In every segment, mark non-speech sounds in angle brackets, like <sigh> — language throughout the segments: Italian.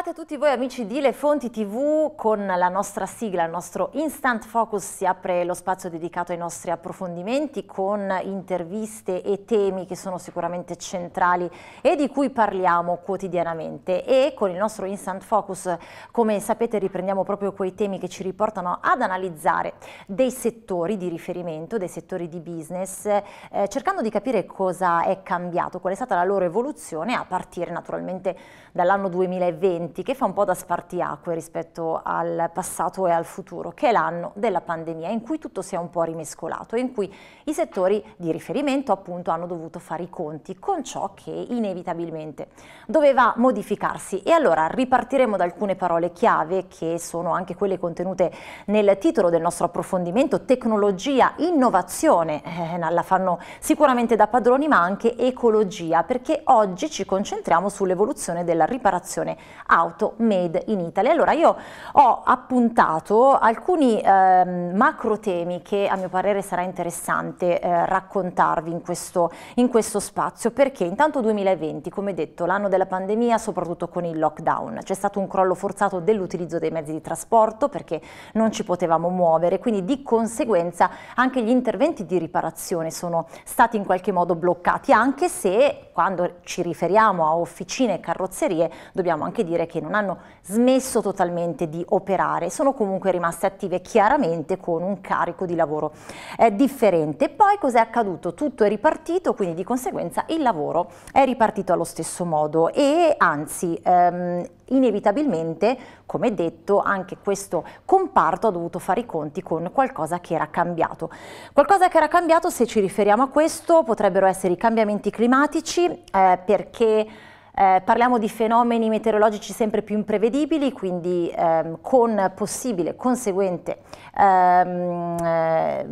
a tutti voi amici di Le Fonti TV con la nostra sigla, il nostro Instant Focus si apre lo spazio dedicato ai nostri approfondimenti con interviste e temi che sono sicuramente centrali e di cui parliamo quotidianamente e con il nostro Instant Focus come sapete riprendiamo proprio quei temi che ci riportano ad analizzare dei settori di riferimento, dei settori di business eh, cercando di capire cosa è cambiato, qual è stata la loro evoluzione a partire naturalmente dall'anno 2020 2020 che fa un po' da spartiacque rispetto al passato e al futuro, che è l'anno della pandemia in cui tutto si è un po' rimescolato e in cui i settori di riferimento appunto hanno dovuto fare i conti con ciò che inevitabilmente doveva modificarsi. E allora ripartiremo da alcune parole chiave che sono anche quelle contenute nel titolo del nostro approfondimento, tecnologia, innovazione, eh, la fanno sicuramente da padroni ma anche ecologia perché oggi ci concentriamo sull'evoluzione della riparazione auto made in Italy. Allora io ho appuntato alcuni eh, macro temi che a mio parere sarà interessante eh, raccontarvi in questo, in questo spazio perché intanto 2020 come detto l'anno della pandemia soprattutto con il lockdown c'è stato un crollo forzato dell'utilizzo dei mezzi di trasporto perché non ci potevamo muovere quindi di conseguenza anche gli interventi di riparazione sono stati in qualche modo bloccati anche se quando ci riferiamo a officine e carrozzerie dobbiamo anche dire che non hanno smesso totalmente di operare, sono comunque rimaste attive chiaramente con un carico di lavoro eh, differente. Poi cos'è accaduto? Tutto è ripartito, quindi di conseguenza il lavoro è ripartito allo stesso modo e anzi ehm, inevitabilmente, come detto, anche questo comparto ha dovuto fare i conti con qualcosa che era cambiato. Qualcosa che era cambiato, se ci riferiamo a questo, potrebbero essere i cambiamenti climatici, eh, perché eh, parliamo di fenomeni meteorologici sempre più imprevedibili, quindi ehm, con possibile conseguente ehm, eh,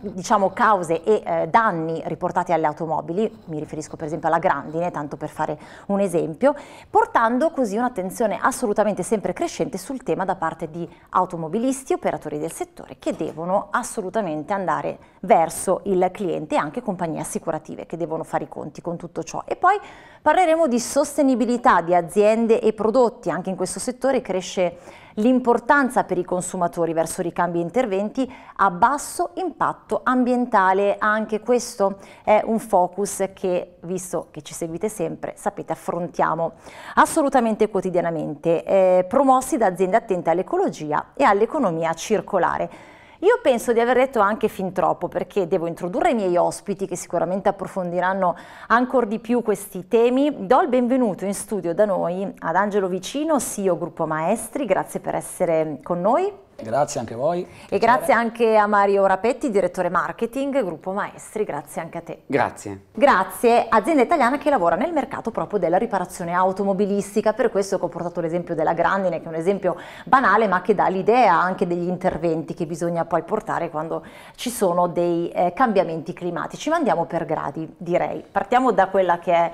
diciamo, cause e eh, danni riportati alle automobili, mi riferisco per esempio alla grandine, tanto per fare un esempio, portando così un'attenzione assolutamente sempre crescente sul tema da parte di automobilisti, operatori del settore che devono assolutamente andare verso il cliente e anche compagnie assicurative che devono fare i conti con tutto ciò. E poi parleremo di sostenibilità di aziende e prodotti, anche in questo settore cresce l'importanza per i consumatori verso ricambi e interventi a basso impatto ambientale. Anche questo è un focus che, visto che ci seguite sempre, sapete affrontiamo assolutamente quotidianamente, eh, promossi da aziende attente all'ecologia e all'economia circolare. Io penso di aver detto anche fin troppo perché devo introdurre i miei ospiti che sicuramente approfondiranno ancora di più questi temi. Do il benvenuto in studio da noi ad Angelo Vicino, CEO Gruppo Maestri, grazie per essere con noi. Grazie anche a voi. E grazie anche a Mario Rapetti, direttore marketing, gruppo maestri, grazie anche a te. Grazie. Grazie, azienda italiana che lavora nel mercato proprio della riparazione automobilistica, per questo che ho portato l'esempio della grandine, che è un esempio banale ma che dà l'idea anche degli interventi che bisogna poi portare quando ci sono dei eh, cambiamenti climatici. Ma andiamo per gradi, direi. Partiamo da quella che è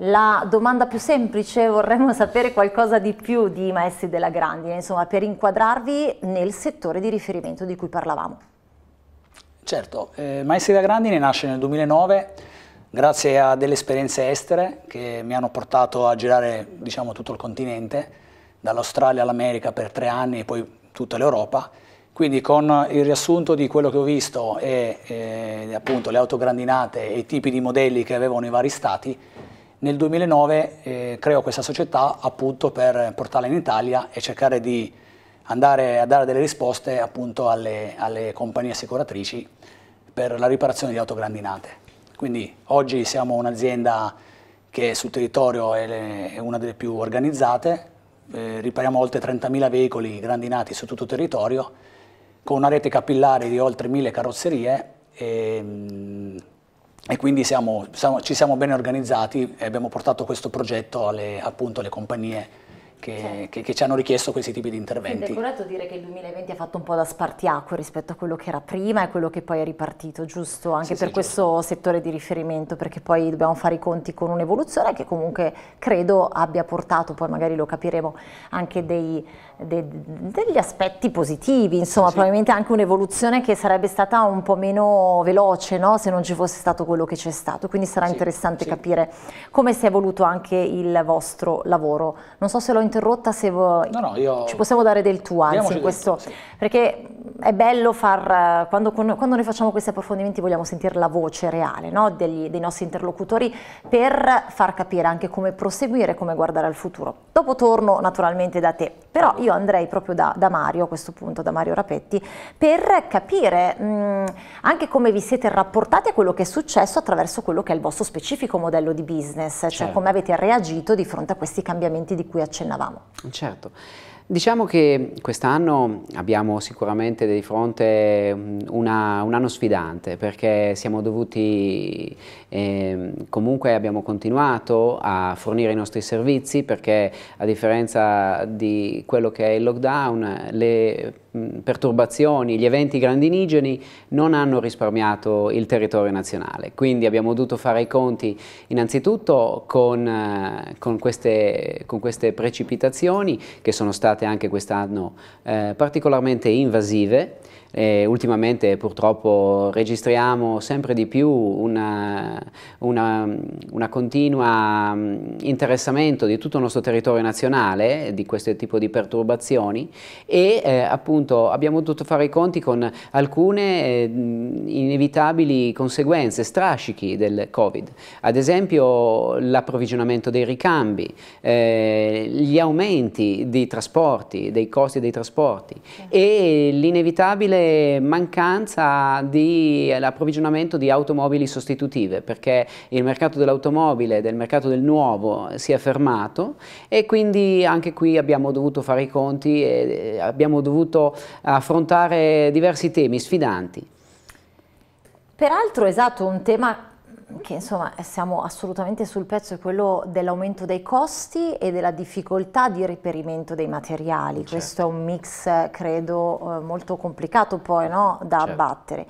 la domanda più semplice, vorremmo sapere qualcosa di più di Maestri della Grandine, insomma, per inquadrarvi nel settore di riferimento di cui parlavamo. Certo, eh, Maestri della Grandine nasce nel 2009 grazie a delle esperienze estere che mi hanno portato a girare diciamo, tutto il continente, dall'Australia all'America per tre anni e poi tutta l'Europa. Quindi con il riassunto di quello che ho visto e eh, appunto le autograndinate e i tipi di modelli che avevano i vari stati, nel 2009 eh, creo questa società appunto per portarla in Italia e cercare di andare a dare delle risposte appunto alle, alle compagnie assicuratrici per la riparazione di auto grandinate. Quindi oggi siamo un'azienda che sul territorio è, le, è, una delle più organizzate, eh, ripariamo oltre 30.000 veicoli grandinati su tutto il territorio, con una rete capillare di oltre 1.000 carrozzerie e, mh, mm, e quindi siamo, siamo, ci siamo ben organizzati e abbiamo portato questo progetto alle, appunto alle compagnie che, certo. che, che, ci hanno richiesto questi tipi di interventi. Quindi è corretto dire che il 2020 ha fatto un po' da spartiacque rispetto a quello che era prima e quello che poi è ripartito, giusto? Anche sì, per sì, questo giusto. settore di riferimento, perché poi dobbiamo fare i conti con un'evoluzione che comunque credo abbia portato, poi magari lo capiremo, anche dei, de, degli aspetti positivi, insomma, sì. probabilmente anche un'evoluzione che sarebbe stata un po' meno veloce, no? Se non ci fosse stato quello che c'è stato. Quindi sarà interessante capire come si è evoluto anche il vostro lavoro. Non so se l'ho interrotta se vuoi. No, no, io... Ci possiamo dare del tuo, anzi, questo, del sì. perché è bello far, eh, quando, quando, noi facciamo questi approfondimenti vogliamo sentire la voce reale no? Degli, dei nostri interlocutori per far capire anche come proseguire, come guardare al futuro. Dopo torno naturalmente da te, però io andrei proprio da, da Mario a questo punto, da Mario Rapetti, per capire mh, mm, anche come vi siete rapportati a quello che è successo attraverso quello che è il vostro specifico modello di business, cioè certo. come avete reagito di fronte a questi cambiamenti di cui accennavo eravamo. Certo. Diciamo che quest'anno abbiamo sicuramente di fronte una, un anno sfidante perché siamo dovuti, eh, comunque abbiamo continuato a fornire i nostri servizi perché a differenza di quello che è il lockdown le perturbazioni, gli eventi grandinigeni non hanno risparmiato il territorio nazionale, quindi abbiamo dovuto fare i conti innanzitutto con, eh, con, queste, con queste, precipitazioni che sono state anche quest'anno eh, particolarmente invasive, e ultimamente purtroppo registriamo sempre di più un continuo interessamento di tutto il nostro territorio nazionale di questo tipo di perturbazioni e eh, appunto appunto abbiamo dovuto fare i conti con alcune eh, inevitabili conseguenze, strascichi del Covid, ad esempio l'approvvigionamento dei ricambi, eh, gli aumenti dei trasporti, dei costi dei trasporti e l'inevitabile mancanza di approvvigionamento di automobili sostitutive perché il mercato dell'automobile, del mercato del nuovo si è fermato e quindi anche qui abbiamo dovuto fare i conti e eh, abbiamo dovuto affrontare diversi temi sfidanti. Peraltro esatto, un tema che insomma siamo assolutamente sul pezzo è quello dell'aumento dei costi e della difficoltà di reperimento dei materiali. Certo. Questo è un mix, eh, credo, eh, molto complicato poi no? da certo. abbattere.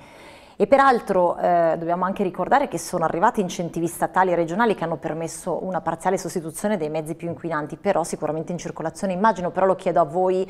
E peraltro eh, dobbiamo anche ricordare che sono arrivati incentivi statali e regionali che hanno permesso una parziale sostituzione dei mezzi più inquinanti, però sicuramente in circolazione immagino, però lo chiedo a voi,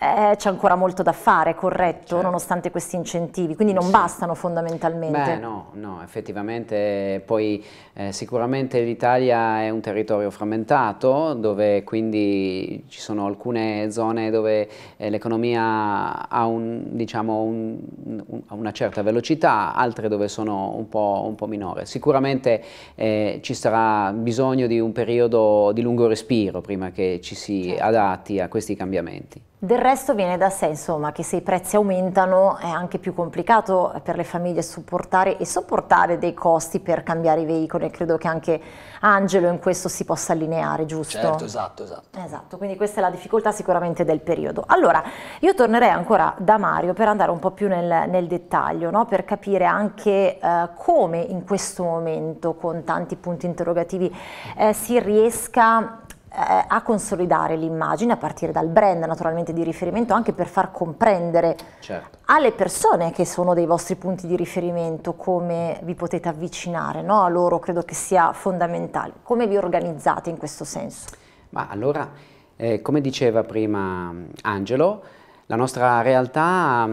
eh, c'è ancora molto da fare, corretto, certo. nonostante questi incentivi, quindi non sì. bastano fondamentalmente. Beh no, no effettivamente eh, poi eh, sicuramente l'Italia è un territorio frammentato dove quindi ci sono alcune zone dove eh, l'economia ha un, diciamo, un, un, una certa velocità, altre dove sono un po', un po minore. Sicuramente eh, ci sarà bisogno di un periodo di lungo respiro prima che ci si certo. adatti a questi cambiamenti. Del resto viene da sé insomma, che se i prezzi aumentano è anche più complicato per le famiglie supportare e sopportare dei costi per cambiare i veicoli. Credo che anche Angelo in questo si possa allineare, giusto? Certo, esatto, esatto. Esatto, quindi questa è la difficoltà sicuramente del periodo. Allora, io tornerei ancora da Mario per andare un po' più nel, nel dettaglio, no? per capire anche eh, come in questo momento, con tanti punti interrogativi, eh, si riesca eh, a consolidare l'immagine a partire dal brand naturalmente di riferimento anche per far comprendere certo. alle persone che sono dei vostri punti di riferimento come vi potete avvicinare no? a loro credo che sia fondamentale come vi organizzate in questo senso ma allora eh, come diceva prima Angelo la nostra realtà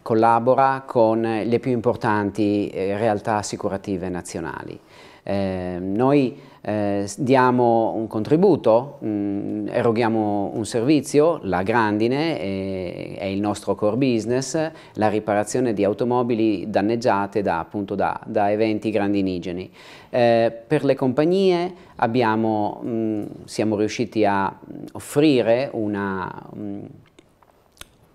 collabora con le più importanti eh, realtà assicurative nazionali eh, noi eh, diamo un contributo, mh, mm, eroghiamo un servizio, la grandine eh, è il nostro core business, la riparazione di automobili danneggiate da, appunto, da, da eventi grandinigeni. Eh, per le compagnie abbiamo, mh, mm, siamo riusciti a offrire una... Mh, mm,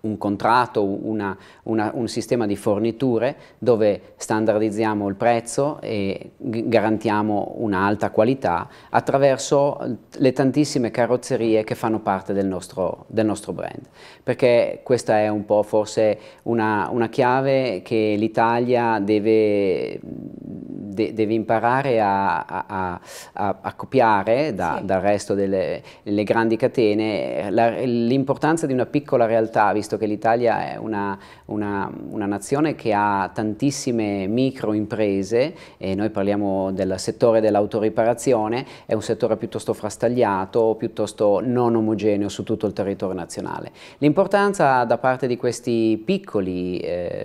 un contratto, una, una, un sistema di forniture dove standardizziamo il prezzo e garantiamo un'alta qualità attraverso le tantissime carrozzerie che fanno parte del nostro, del nostro brand. Perché questa è un po' forse una, una chiave che l'Italia deve, de, deve, imparare a, a, a, a copiare da, sì. dal resto delle grandi catene l'importanza di una piccola realtà, visto visto che l'Italia è una, una, una, nazione che ha tantissime micro imprese e noi parliamo del settore dell'autoriparazione, è un settore piuttosto frastagliato, piuttosto non omogeneo su tutto il territorio nazionale. L'importanza da parte di questi piccoli eh,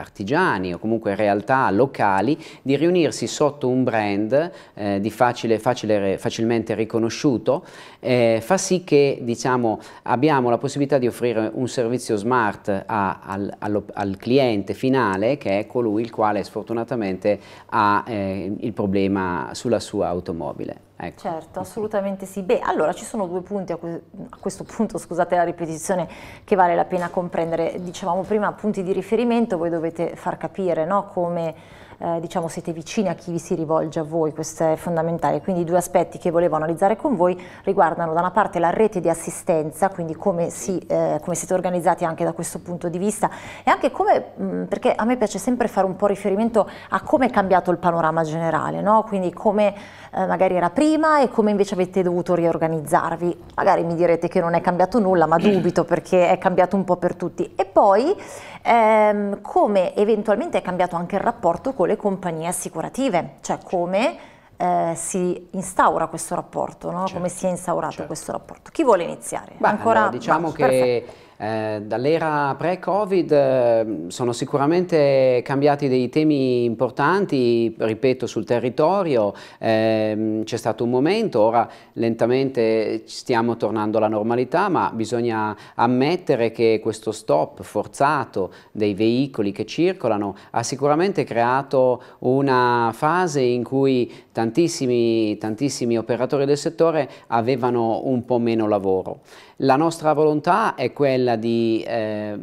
artigiani o comunque realtà locali di riunirsi sotto un brand eh, facile, facile, facilmente riconosciuto eh, fa sì che diciamo, abbiamo la possibilità di offrire un servizio smart a, al, al, al, cliente finale che è colui il quale sfortunatamente ha eh, il problema sulla sua automobile. Ecco. Certo, assolutamente sì. Beh, allora ci sono due punti a, que a, questo punto, scusate la ripetizione, che vale la pena comprendere. Dicevamo prima punti di riferimento, voi dovete far capire no, come eh, diciamo siete vicini a chi vi si rivolge a voi, questo è fondamentale. Quindi i due aspetti che volevo analizzare con voi riguardano da una parte la rete di assistenza, quindi come, si, eh, come siete organizzati anche da questo punto di vista e anche come, mh, perché a me piace sempre fare un po' riferimento a come è cambiato il panorama generale, no? quindi come eh, magari era prima e come invece avete dovuto riorganizzarvi. Magari mi direte che non è cambiato nulla, ma dubito perché è cambiato un po' per tutti. E poi ehm, come eventualmente è cambiato anche il rapporto con le compagnie assicurative, cioè come eh, si instaura questo rapporto, no? certo, come si è instaurato certo. questo rapporto. Chi vuole iniziare? Beh, Ancora? Allora, diciamo Beh, che perfetto. Eh, dall'era pre-Covid eh, sono sicuramente cambiati dei temi importanti, ripeto, sul territorio, eh, c'è stato un momento, ora lentamente stiamo tornando alla normalità, ma bisogna ammettere che questo stop forzato dei veicoli che circolano ha sicuramente creato una fase in cui tantissimi, tantissimi operatori del settore avevano un po' meno lavoro. La nostra volontà è quella quella di eh,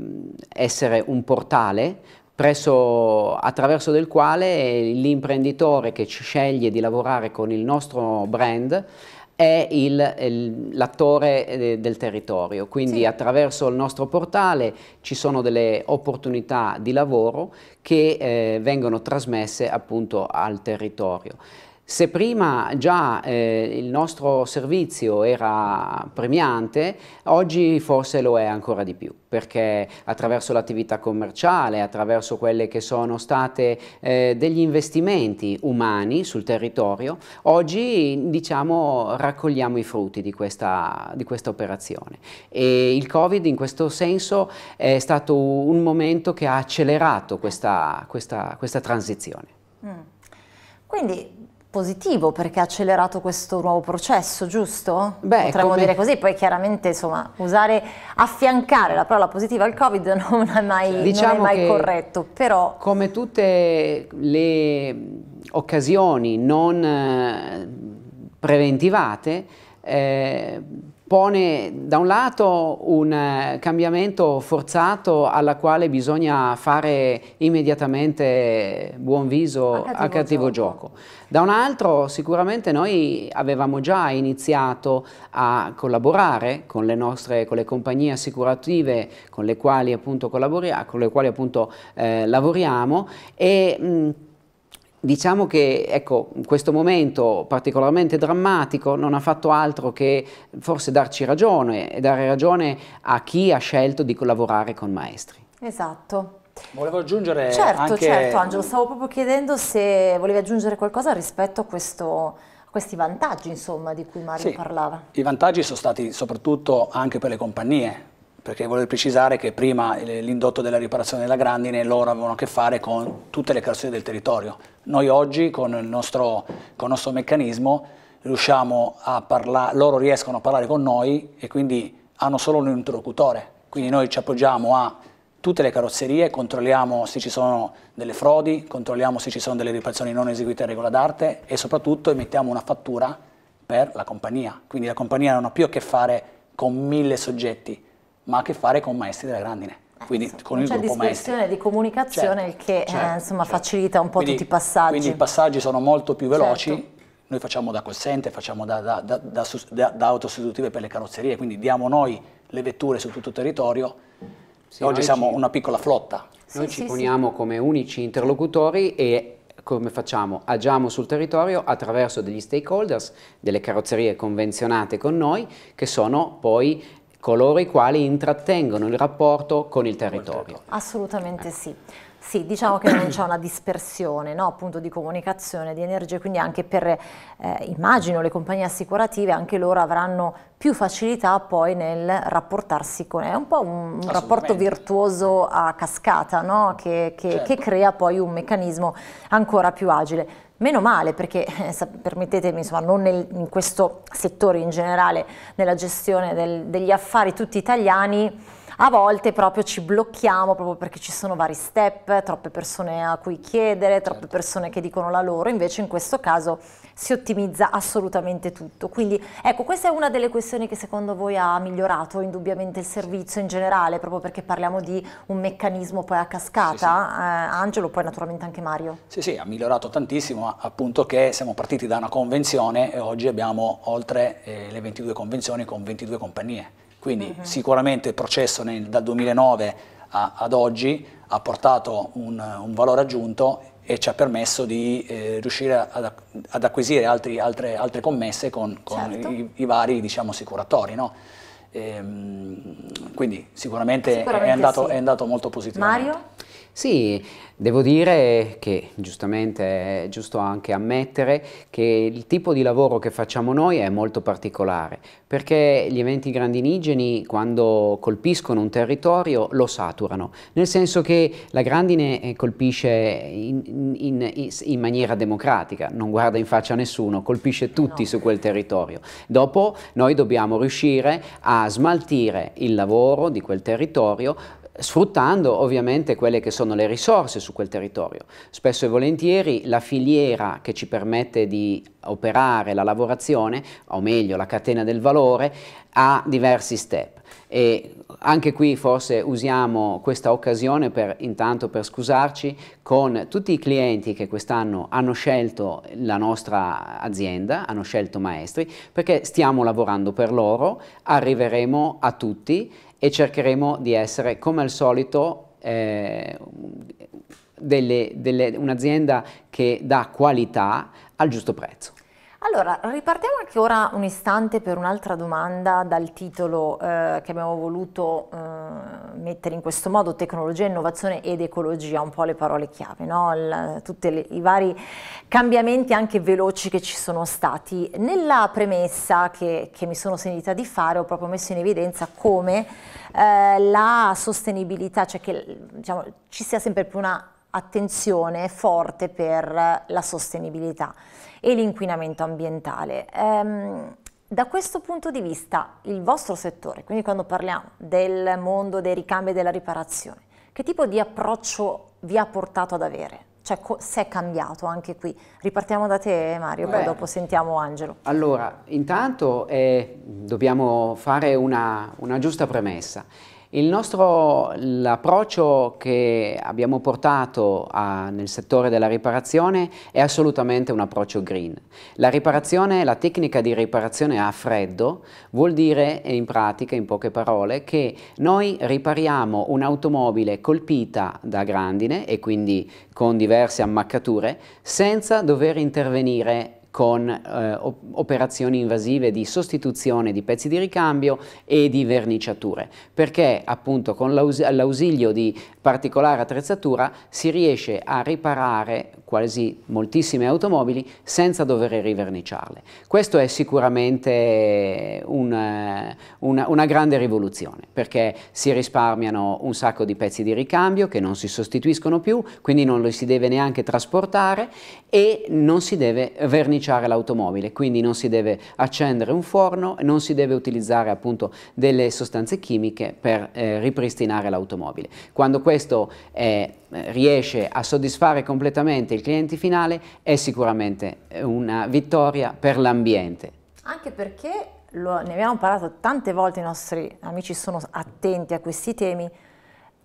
essere un portale presso, attraverso del quale l'imprenditore che ci sceglie di lavorare con il nostro brand è l'attore eh, del territorio, quindi sì. attraverso il nostro portale ci sono delle opportunità di lavoro che eh, vengono trasmesse appunto al territorio. Se prima già eh, il nostro servizio era premiante, oggi forse lo è ancora di più, perché attraverso l'attività commerciale, attraverso quelle che sono state eh, degli investimenti umani sul territorio, oggi diciamo raccogliamo i frutti di questa, di questa operazione. E il Covid in questo senso è stato un momento che ha accelerato questa, questa, questa transizione. Mm. Quindi positivo perché ha accelerato questo nuovo processo, giusto? Beh, Potremmo come... dire così, poi chiaramente insomma usare, affiancare la parola positiva al Covid <laughs> non è mai, diciamo non è diciamo mai corretto, però... Come tutte le occasioni non eh, preventivate, eh, pone da un lato un eh, cambiamento forzato alla quale bisogna fare immediatamente buon viso a cattivo, a cattivo gioco. gioco. Da un altro sicuramente noi avevamo già iniziato a collaborare con le nostre con le compagnie assicurative con le quali appunto, con le quali, appunto eh, lavoriamo e mh, mm, Diciamo che ecco, questo momento particolarmente drammatico non ha fatto altro che forse darci ragione e dare ragione a chi ha scelto di collaborare con maestri. Esatto. Volevo aggiungere certo, anche... Certo, Angelo, stavo proprio chiedendo se volevi aggiungere qualcosa rispetto a questo questi vantaggi insomma, di cui Mario sì, parlava. I vantaggi sono stati soprattutto anche per le compagnie, perché voglio precisare che prima l'indotto della riparazione della grandine loro avevano a che fare con tutte le carrozzerie del territorio. Noi oggi con il nostro, con il nostro meccanismo riusciamo a parlare, loro riescono a parlare con noi e quindi hanno solo un interlocutore, quindi noi ci appoggiamo a tutte le carrozzerie, controlliamo se ci sono delle frodi, controlliamo se ci sono delle riparazioni non eseguite a regola d'arte e soprattutto emettiamo una fattura per la compagnia. Quindi la compagnia non ha più a che fare con mille soggetti, ma ha a che fare con maestri della grandine. Eh, quindi con il gruppo maestri. C'è di comunicazione certo, che eh, certo, eh, insomma, certo. facilita un po' quindi, tutti i passaggi. Quindi i passaggi sono molto più certo. veloci noi facciamo da call facciamo da, da, da, da, autosostitutive per le carrozzerie, quindi diamo noi le vetture su tutto il territorio. Sì, oggi siamo ci, una piccola flotta. Noi sì, ci sì, poniamo come unici interlocutori e come facciamo? Agiamo sul territorio attraverso degli stakeholders, delle carrozzerie convenzionate con noi, che sono poi coloro i quali intrattengono il rapporto con il territorio. Assolutamente eh. sì. Sì, diciamo che non c'è una dispersione no? appunto di comunicazione, di energie, quindi anche per, eh, immagino, le compagnie assicurative, anche loro avranno più facilità poi nel rapportarsi con... È un po' un rapporto virtuoso a cascata no? che, che, certo. che crea poi un meccanismo ancora più agile. Meno male perché, eh, permettetemi, insomma, non nel, in questo settore in generale, nella gestione del, degli affari tutti italiani, a volte proprio ci blocchiamo proprio perché ci sono vari step, troppe persone a cui chiedere, troppe certo. persone che dicono la loro, invece in questo caso si ottimizza assolutamente tutto. Quindi ecco, questa è una delle questioni che secondo voi ha migliorato indubbiamente il servizio in generale, proprio perché parliamo di un meccanismo poi a cascata. Sì, sì. Eh, Angelo, poi naturalmente anche Mario. Sì, sì, ha migliorato tantissimo, appunto che siamo partiti da una convenzione e oggi abbiamo oltre eh, le 22 convenzioni con 22 compagnie. Quindi uh mm-hmm. -huh. sicuramente il processo nel, dal 2009 a, ad oggi ha portato un, un, valore aggiunto e ci ha permesso di eh, riuscire ad, ad acquisire altri, altre, altre, commesse con, con certo. i, i, vari diciamo, sicuratori. No? E, ehm, quindi sicuramente, sicuramente è, andato, sì. è andato molto positivamente. Mario? Sì, devo dire che giustamente è giusto anche ammettere che il tipo di lavoro che facciamo noi è molto particolare, perché gli eventi grandinigeni quando colpiscono un territorio lo saturano, nel senso che la grandine eh, colpisce in, in, in maniera democratica, non guarda in faccia a nessuno, colpisce tutti no. su quel territorio. Dopo noi dobbiamo riuscire a smaltire il lavoro di quel territorio sfruttando ovviamente quelle che sono le risorse su quel territorio. Spesso e volentieri la filiera che ci permette di operare la lavorazione, o meglio la catena del valore, ha diversi step e anche qui forse usiamo questa occasione per intanto per scusarci con tutti i clienti che quest'anno hanno scelto la nostra azienda, hanno scelto Maestri, perché stiamo lavorando per loro, arriveremo a tutti e cercheremo di essere come al solito eh, un'azienda che dà qualità al giusto prezzo. Allora, ripartiamo anche ora un istante per un'altra domanda dal titolo eh, che abbiamo voluto eh, mettere in questo modo, tecnologia, innovazione ed ecologia, un po' le parole chiave, no? tutti i vari cambiamenti anche veloci che ci sono stati. Nella premessa che, che mi sono sentita di fare ho proprio messo in evidenza come eh, la sostenibilità, cioè che diciamo, ci sia sempre più una attenzione forte per la sostenibilità e l'inquinamento ambientale. Ehm, da questo punto di vista il vostro settore, quindi quando parliamo del mondo dei ricambi e della riparazione, che tipo di approccio vi ha portato ad avere? Cioè se è cambiato anche qui? Ripartiamo da te Mario, Beh, poi dopo sentiamo Angelo. Allora, intanto eh, dobbiamo fare una, una giusta premessa. Il nostro approccio che abbiamo portato a, nel settore della riparazione è assolutamente un approccio green. La riparazione, la tecnica di riparazione a freddo vuol dire in pratica, in poche parole, che noi ripariamo un'automobile colpita da grandine e quindi con diverse ammaccature senza dover intervenire con eh, operazioni invasive di sostituzione di pezzi di ricambio e di verniciature, perché appunto con l'ausilio di particolare attrezzatura si riesce a riparare quasi moltissime automobili senza dover riverniciarle. Questo è sicuramente un, una, una grande rivoluzione, perché si risparmiano un sacco di pezzi di ricambio che non si sostituiscono più, quindi non li si deve neanche trasportare e non si deve verniciare verniciare l'automobile, quindi non si deve accendere un forno, non si deve utilizzare appunto delle sostanze chimiche per eh, ripristinare l'automobile. Quando questo è eh, riesce a soddisfare completamente il cliente finale è sicuramente una vittoria per l'ambiente. Anche perché lo, ne abbiamo parlato tante volte, i nostri amici sono attenti a questi temi,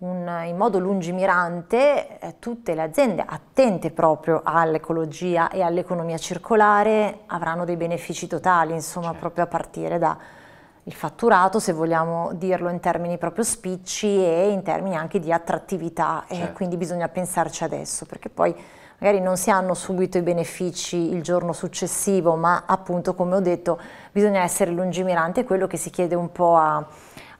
un, in modo lungimirante eh, tutte le aziende attente proprio all'ecologia e all'economia circolare avranno dei benefici totali, insomma, certo. proprio a partire dal fatturato, se vogliamo dirlo in termini proprio spicci e in termini anche di attrattività, certo. e quindi bisogna pensarci adesso, perché poi magari non si hanno subito i benefici il giorno successivo, ma appunto come ho detto bisogna essere lungimiranti, è quello che si chiede un po' a,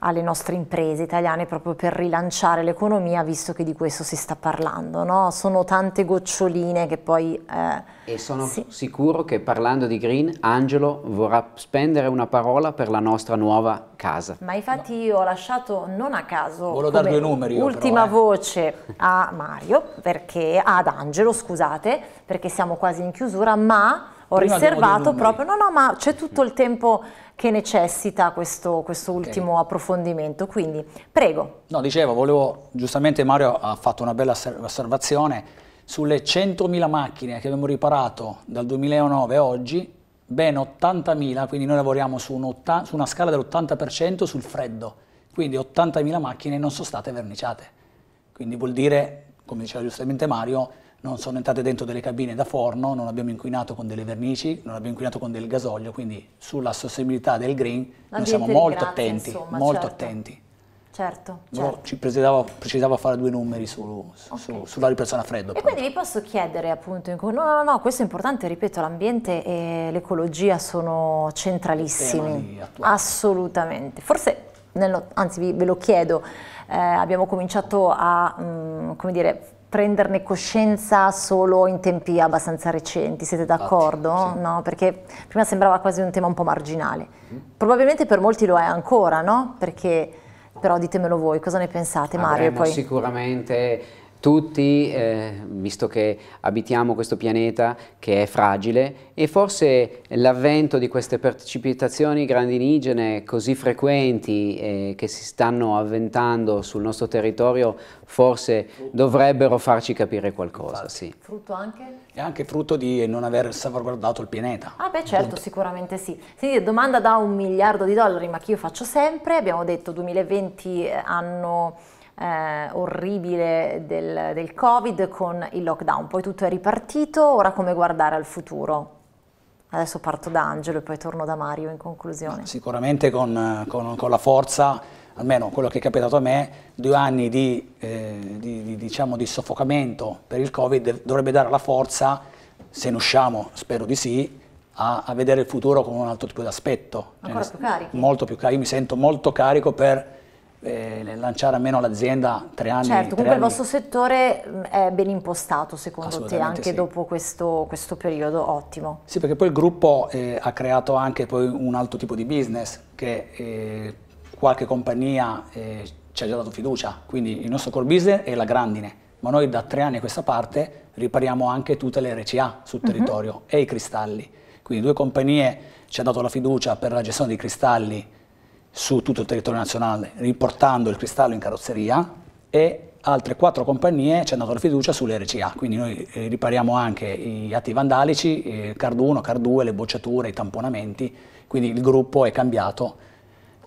alle nostre imprese italiane proprio per rilanciare l'economia, visto che di questo si sta parlando. No? Sono tante goccioline che poi... Eh, e sono sì. sicuro che parlando di green, Angelo vorrà spendere una parola per la nostra nuova casa. Ma infatti io ho lasciato non a caso numeri, ultima però, eh. voce a Mario, perché, ad Angelo, scusate, perché siamo quasi in chiusura, ma ho Prima riservato proprio, no no ma c'è tutto il tempo che necessita questo, questo ultimo okay. approfondimento. Quindi, prego. No, dicevo, volevo, giustamente Mario ha fatto una bella osservazione, sulle 100.000 macchine che abbiamo riparato dal 2009 a oggi, ben 80.000, quindi noi lavoriamo su, un otta, su una scala dell'80% sul freddo, quindi 80.000 macchine non sono state verniciate. Quindi vuol dire, come diceva giustamente Mario, non sono entrate dentro delle cabine da forno, non abbiamo inquinato con delle vernici, non abbiamo inquinato con del gasolio, quindi sulla sostenibilità del green noi siamo molto grazie, attenti, insomma, molto certo. attenti. Certo, certo. Ci precisavo, precisavo fare due numeri su, su, okay. sulla ripressione a freddo. E appunto. quindi vi posso chiedere appunto, no, no, no, questo è importante, ripeto, l'ambiente e l'ecologia sono centralissimi. Assolutamente. Forse, nello, anzi vi, ve lo chiedo, eh, abbiamo cominciato a, mh, mm, come dire, prenderne coscienza solo in tempi abbastanza recenti, siete d'accordo? Sì. No, perché prima sembrava quasi un tema un po' marginale. Probabilmente per molti lo è ancora, no? Perché, però ditemelo voi, cosa ne pensate Mario? Avremo poi... sicuramente tutti, eh, visto che abitiamo questo pianeta che è fragile e forse l'avvento di queste precipitazioni grandinigene così frequenti eh, che si stanno avventando sul nostro territorio forse dovrebbero farci capire qualcosa. Sì. Frutto anche? È anche frutto di non aver salvaguardato il pianeta. Ah beh certo, Punto. sicuramente sì. Senti, domanda da un miliardo di dollari, ma che io faccio sempre, abbiamo detto 2020 hanno eh, eh, orribile del, del Covid con il lockdown, poi tutto è ripartito, ora come guardare al futuro? Adesso parto da Angelo e poi torno da Mario in conclusione. Sicuramente con, con, con la forza, almeno quello che è capitato a me, due anni di, eh, di, di, diciamo, di soffocamento per il Covid dovrebbe dare la forza, se ne usciamo, spero di sì, a, a vedere il futuro con un altro tipo di aspetto. Ancora Nel, eh, più carico. Molto più carico, io mi sento molto carico per eh, lanciare a meno l'azienda tre anni. Certo, tre comunque anni. il vostro settore è ben impostato secondo te anche sì. dopo questo, questo, periodo, ottimo. Sì, perché poi il gruppo eh, ha creato anche poi un altro tipo di business che eh, qualche compagnia eh, ci ha già dato fiducia, quindi il nostro core business è la grandine, ma noi da tre anni a questa parte ripariamo anche tutte le RCA sul mhm. territorio uh -huh. e i cristalli, quindi due compagnie ci hanno dato la fiducia per la gestione dei cristalli su tutto il territorio nazionale riportando il cristallo in carrozzeria e altre quattro compagnie ci hanno dato la fiducia sulle RCA, quindi noi eh, ripariamo anche gli atti vandalici, CARD 1, CARD 2, le bocciature, i tamponamenti, quindi il gruppo è cambiato.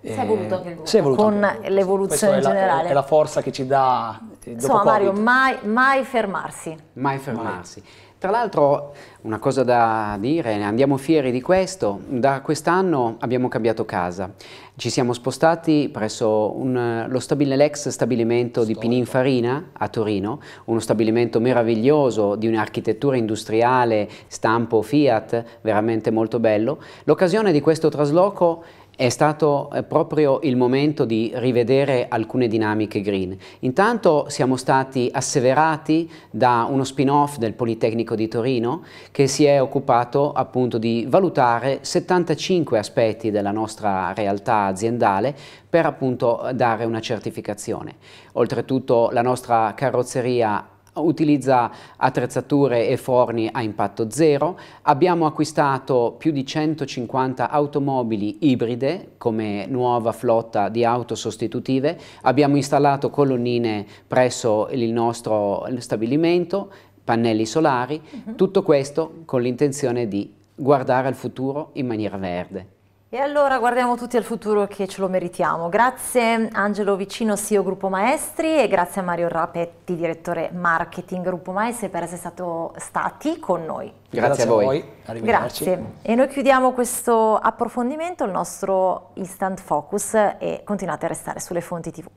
Si è voluto anche il gruppo, voluto con l'evoluzione generale. La, è la forza che ci dà... Eh, Insomma Mario, mai, mai fermarsi. Mai fermarsi. Mai. Tra l'altro, una cosa da dire, andiamo fieri di questo, da quest'anno abbiamo cambiato casa. Ci siamo spostati presso un, lo stabile, l'ex stabilimento Storico. di Pininfarina a Torino, uno stabilimento meraviglioso di un'architettura industriale stampo Fiat, veramente molto bello. L'occasione di questo trasloco è stato eh, proprio il momento di rivedere alcune dinamiche green. Intanto siamo stati asseverati da uno spin-off del Politecnico di Torino che si è occupato appunto di valutare 75 aspetti della nostra realtà aziendale per appunto dare una certificazione. Oltretutto la nostra carrozzeria utilizza attrezzature e forni a impatto zero, abbiamo acquistato più di 150 automobili ibride come nuova flotta di auto sostitutive, abbiamo installato colonnine presso il nostro stabilimento, pannelli solari, mhm. tutto questo con l'intenzione di guardare al futuro in maniera verde. E allora guardiamo tutti al futuro che ce lo meritiamo. Grazie Angelo Vicino, CEO Gruppo Maestri e grazie a Mario Rapetti, direttore marketing Gruppo Maestri per essere stato, stati con noi. Grazie, grazie a voi. A voi. Grazie. E noi chiudiamo questo approfondimento, il nostro Instant Focus e continuate a restare sulle fonti TV.